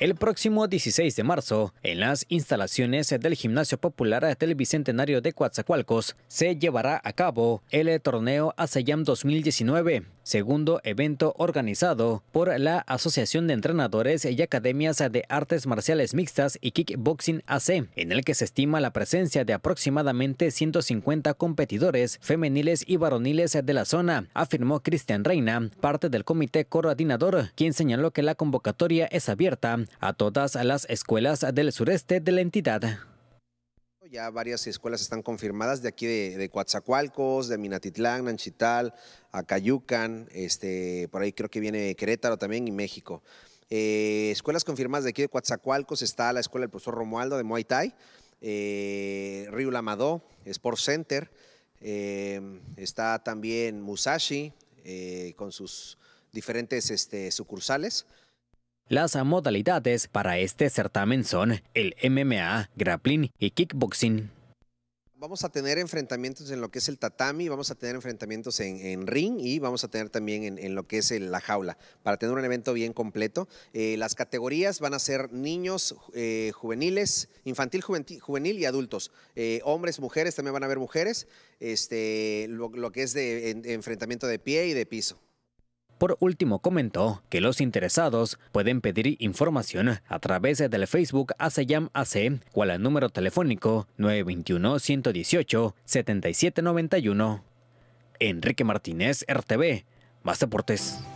el próximo 16 de marzo, en las instalaciones del Gimnasio Popular del Bicentenario de Coatzacoalcos, se llevará a cabo el torneo ASEAM 2019, segundo evento organizado por la Asociación de Entrenadores y Academias de Artes Marciales Mixtas y Kickboxing AC, en el que se estima la presencia de aproximadamente 150 competidores femeniles y varoniles de la zona, afirmó Cristian Reina, parte del comité coordinador, quien señaló que la convocatoria es abierta a todas las escuelas del sureste de la entidad. Ya varias escuelas están confirmadas de aquí de, Coatzacoalcos, de Minatitlán, Nanchital, Acayucan, este, por ahí creo que viene Querétaro también y México. Eh, escuelas confirmadas de aquí de Coatzacoalcos está la escuela del profesor Romualdo de Muay Thai, eh, Río Lamadó, Sport Center, eh, está también Musashi con sus diferentes este, sucursales. Las modalidades para este certamen son el MMA, grappling y kickboxing. Vamos a tener enfrentamientos en lo que es el tatami, vamos a tener enfrentamientos en, ring y vamos a tener también en, lo que es la jaula, para tener un evento bien completo. Eh, las categorías van a ser niños, eh, juveniles, infantil, juvenil, y adultos. Eh, hombres, mujeres, también van a haber mujeres. Este, lo, que es de enfrentamiento de pie y de piso. Por último, comentó que los interesados pueden pedir información a través del Facebook ASEYAM AC o al número telefónico 921-118-7791. Enrique Martínez, RTV, más deportes.